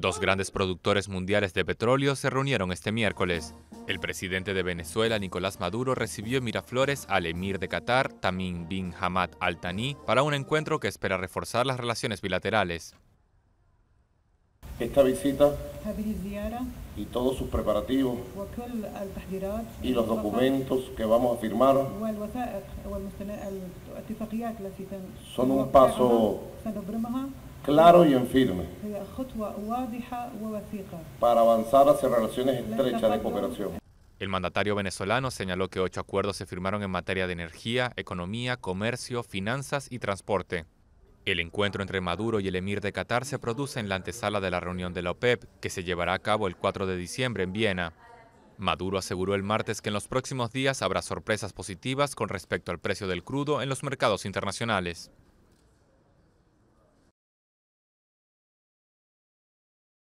Dos grandes productores mundiales de petróleo se reunieron este miércoles. El presidente de Venezuela, Nicolás Maduro, recibió en Miraflores al emir de Qatar, Tamim bin Hamad Al Thani, para un encuentro que espera reforzar las relaciones bilaterales. Esta visita y todos sus preparativos y los documentos que vamos a firmar son un paso claro y en firme para avanzar hacia relaciones estrechas de cooperación. El mandatario venezolano señaló que ocho acuerdos se firmaron en materia de energía, economía, comercio, finanzas y transporte. El encuentro entre Maduro y el emir de Qatar se produce en la antesala de la reunión de la OPEP, que se llevará a cabo el 4 de diciembre en Viena. Maduro aseguró el martes que en los próximos días habrá sorpresas positivas con respecto al precio del crudo en los mercados internacionales.